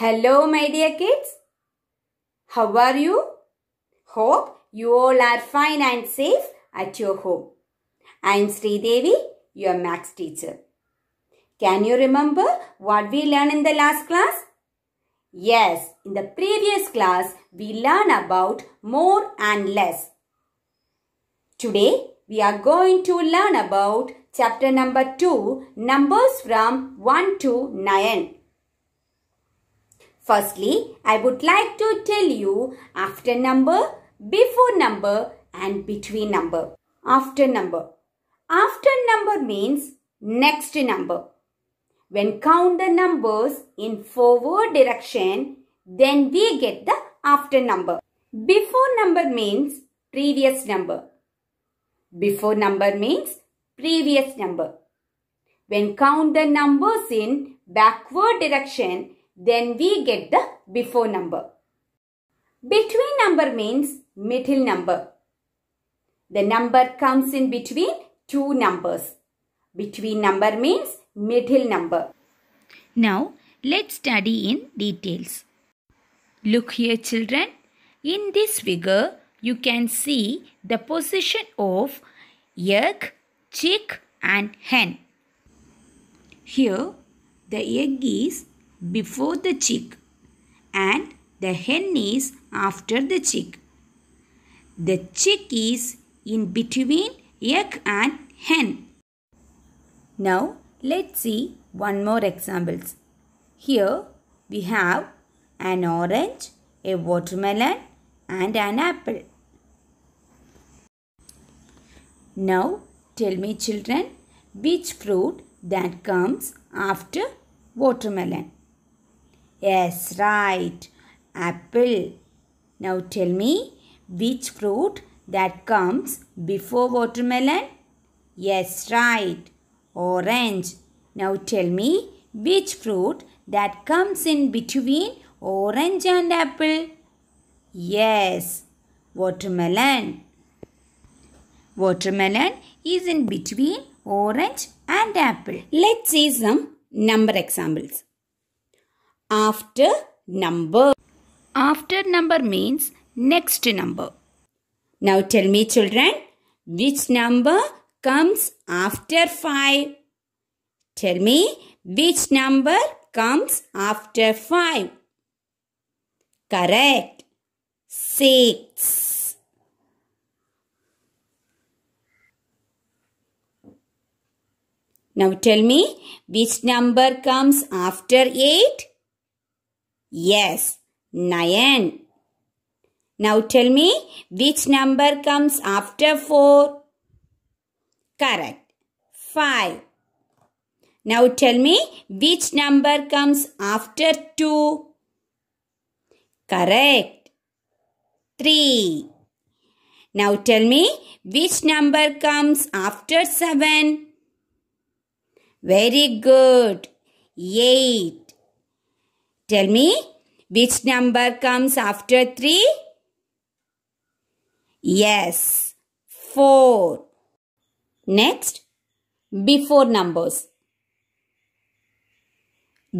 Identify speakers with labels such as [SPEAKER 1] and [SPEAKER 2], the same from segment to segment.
[SPEAKER 1] Hello, my dear kids. How are you? Hope you all are fine and safe at your home. I am Sri Devi, your maths teacher. Can you remember what we learned in the last class? Yes, in the previous class, we learned about more and less. Today, we are going to learn about chapter number 2, numbers from 1 to 9. Firstly, I would like to tell you after number, before number and between number. After number. After number means next number. When count the numbers in forward direction, then we get the after number. Before number means previous number. Before number means previous number. When count the numbers in backward direction, then we get the before number. Between number means middle number. The number comes in between two numbers. Between number means middle number. Now, let's study in details. Look here children. In this figure, you can see the position of egg, chick and hen. Here, the egg is before the chick and the hen is after the chick. The chick is in between egg and hen. Now let's see one more examples. Here we have an orange, a watermelon and an apple. Now tell me children which fruit that comes after watermelon. Yes, right. Apple. Now tell me which fruit that comes before watermelon? Yes, right. Orange. Now tell me which fruit that comes in between orange and apple? Yes, watermelon. Watermelon is in between orange and apple. Let's see some number examples after number. After number means next number. Now tell me children, which number comes after 5? Tell me which number comes after 5? Correct. 6. Now tell me which number comes after 8? Yes, 9. Now tell me which number comes after 4? Correct. 5. Now tell me which number comes after 2? Correct. 3. Now tell me which number comes after 7? Very good. 8. Tell me, which number comes after 3? Yes, 4. Next, before numbers.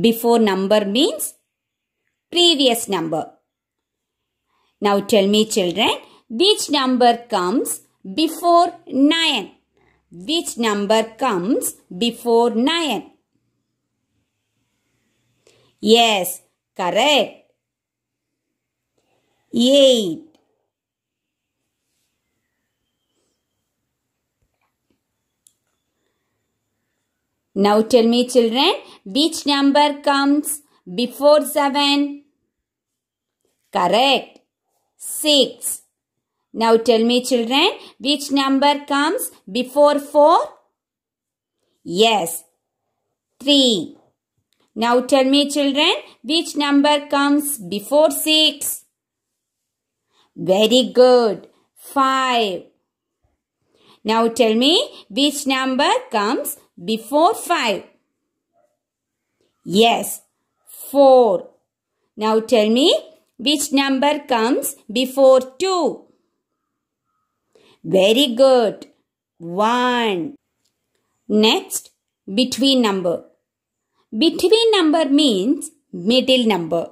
[SPEAKER 1] Before number means previous number. Now tell me children, which number comes before 9? Which number comes before 9? Yes, correct. 8. Now tell me children, which number comes before 7? Correct. 6. Now tell me children, which number comes before 4? Yes. 3. Now tell me children, which number comes before 6? Very good. 5. Now tell me, which number comes before 5? Yes, 4. Now tell me, which number comes before 2? Very good. 1. Next, between number. Between number means middle number.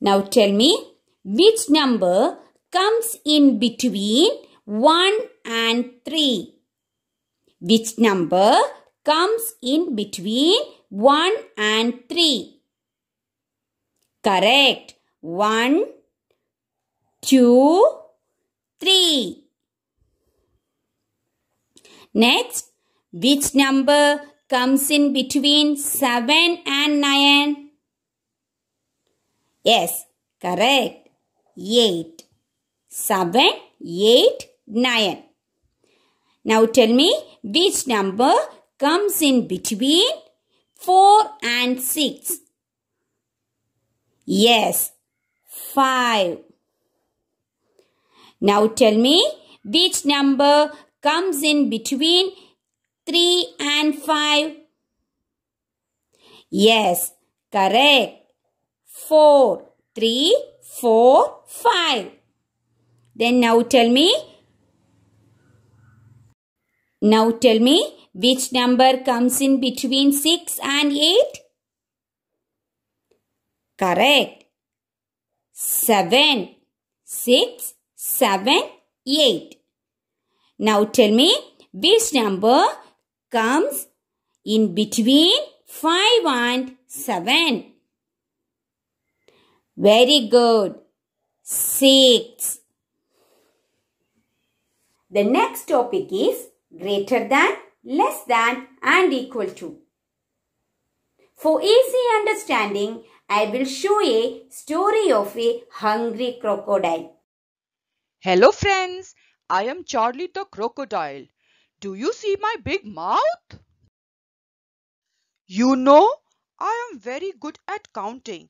[SPEAKER 1] Now tell me which number comes in between 1 and 3? Which number comes in between 1 and 3? Correct. 1, 2, 3. Next, which number comes in between 7 and 9? Yes, correct. 8. 7, 8, 9. Now tell me which number comes in between 4 and 6? Yes, 5. Now tell me which number comes in between 3 and 5? Yes, correct. 4, 3, 4, 5. Then now tell me. Now tell me which number comes in between 6 and 8? Correct. 7, 6, 7, 8. Now tell me which number comes in between 5 and 7. Very good. 6. The next topic is greater than, less than and equal to. For easy understanding, I will show a
[SPEAKER 2] story of a hungry crocodile. Hello friends, I am Charlie the crocodile. Do you see my big mouth? You know, I am very good at counting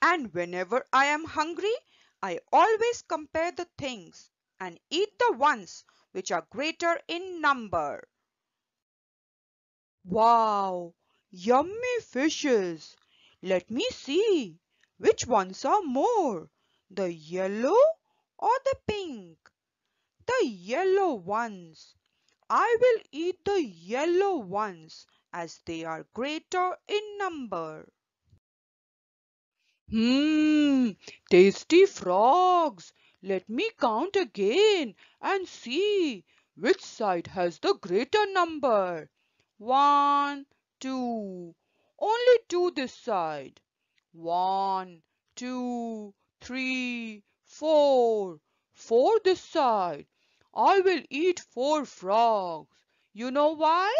[SPEAKER 2] and whenever I am hungry, I always compare the things and eat the ones which are greater in number. Wow, yummy fishes. Let me see. Which ones are more, the yellow or the pink? The yellow ones. I will eat the yellow ones as they are greater in number. Hmm, tasty frogs. Let me count again and see which side has the greater number. One, two. Only two this side. One, two, three, four. Four this side. I will eat four frogs. You know why?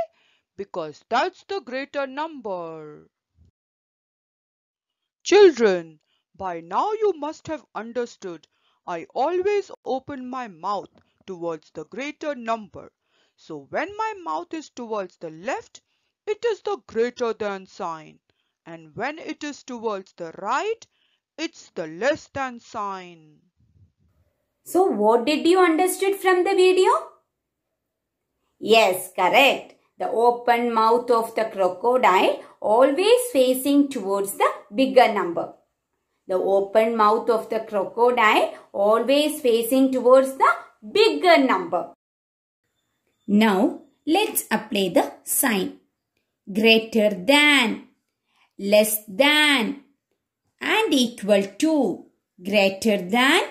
[SPEAKER 2] Because that's the greater number. Children, by now you must have understood I always open my mouth towards the greater number. So when my mouth is towards the left, it is the greater than sign. And when it is towards the right, it's the less than sign. So what did you understood from the
[SPEAKER 1] video? Yes, correct. The open mouth of the crocodile always facing towards the bigger number. The open mouth of the crocodile always facing towards the bigger number. Now, let's apply the sign. Greater than, less than, and equal to, greater than,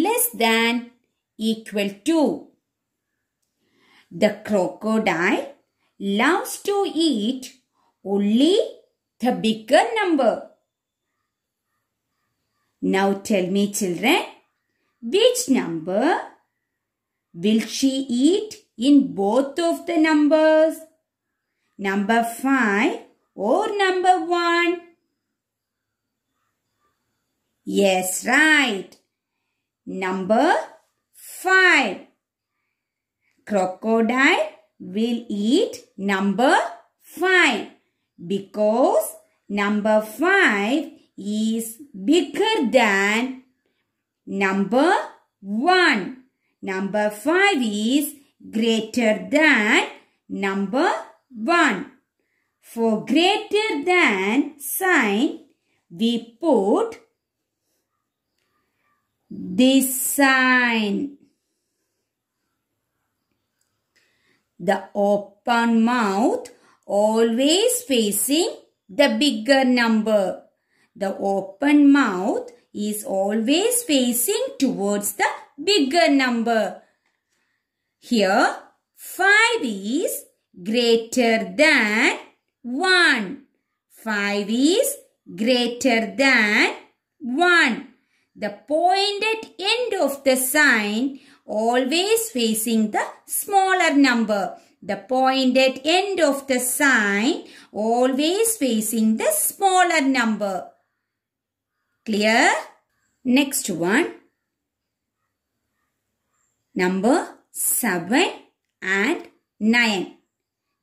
[SPEAKER 1] less than equal to. The crocodile loves to eat only the bigger number. Now tell me children, which number will she eat in both of the numbers? Number 5 or number 1? Yes, right. Number 5. Crocodile will eat number 5 because number 5 is bigger than number 1. Number 5 is greater than number 1. For greater than sign, we put design. The open mouth always facing the bigger number. The open mouth is always facing towards the bigger number. Here, 5 is greater than 1. 5 is greater than 1 the pointed end of the sign always facing the smaller number. The pointed end of the sign always facing the smaller number. Clear? Next one. Number 7 and 9.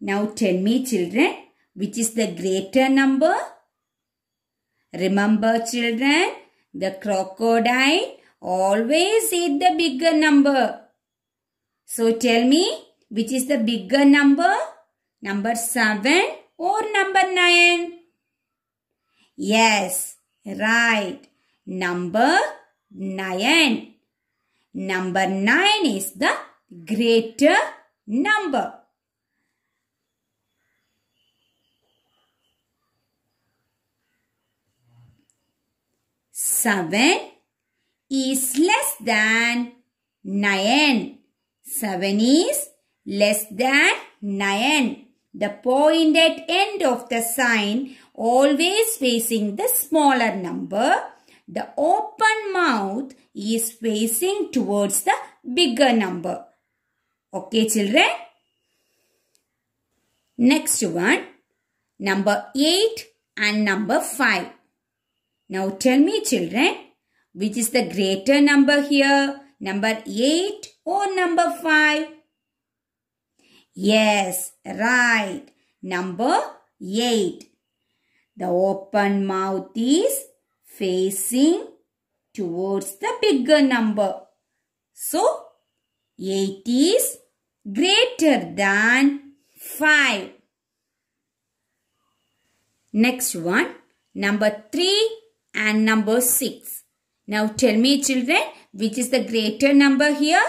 [SPEAKER 1] Now tell me children, which is the greater number? Remember children, the crocodile always eat the bigger number. So tell me, which is the bigger number? Number 7 or number 9? Yes, right. Number 9. Number 9 is the greater number. 7 is less than 9. 7 is less than 9. The point at end of the sign always facing the smaller number. The open mouth is facing towards the bigger number. Okay children? Next one. Number 8 and number 5. Now tell me children, which is the greater number here? Number 8 or number 5? Yes, right. Number 8. The open mouth is facing towards the bigger number. So, 8 is greater than 5. Next one, number 3 and number 6. Now tell me children, which is the greater number here?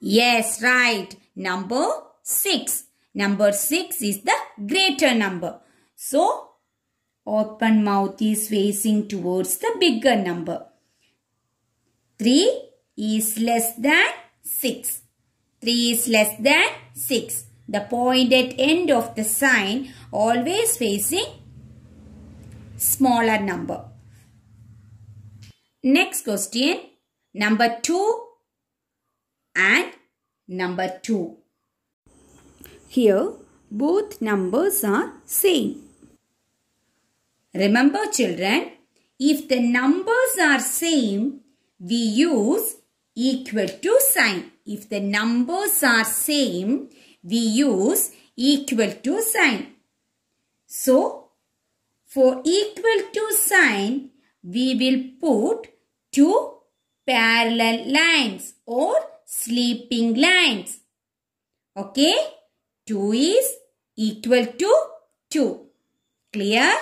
[SPEAKER 1] Yes, right. Number 6. Number 6 is the greater number. So, open mouth is facing towards the bigger number. 3 is less than 6. 3 is less than 6. The pointed end of the sign always facing smaller number. Next question, number 2 and number 2. Here, both numbers are same. Remember children, if the numbers are same, we use equal to sign. If the numbers are same, we use equal to sign. So, for equal to sign, we will put two parallel lines or sleeping lines. Okay? 2 is equal to 2. Clear?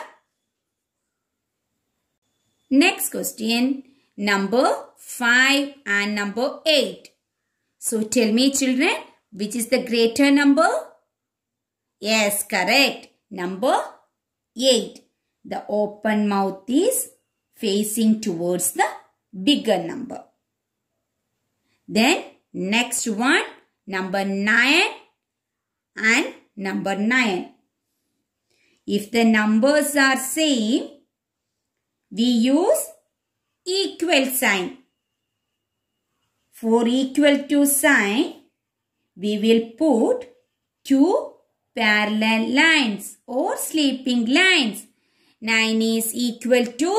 [SPEAKER 1] Next question. Number 5 and number 8. So tell me children, which is the greater number? Yes, correct. Number 8 the open mouth is facing towards the bigger number. Then next one, number 9 and number 9. If the numbers are same, we use equal sign. For equal to sign, we will put two parallel lines or sleeping lines 9 is equal to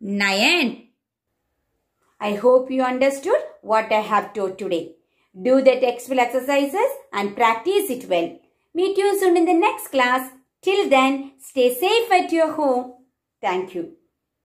[SPEAKER 1] 9. I hope you understood what I have taught today. Do the textbook exercises and practice it well. Meet you soon in the next class. Till then, stay safe at your home. Thank you.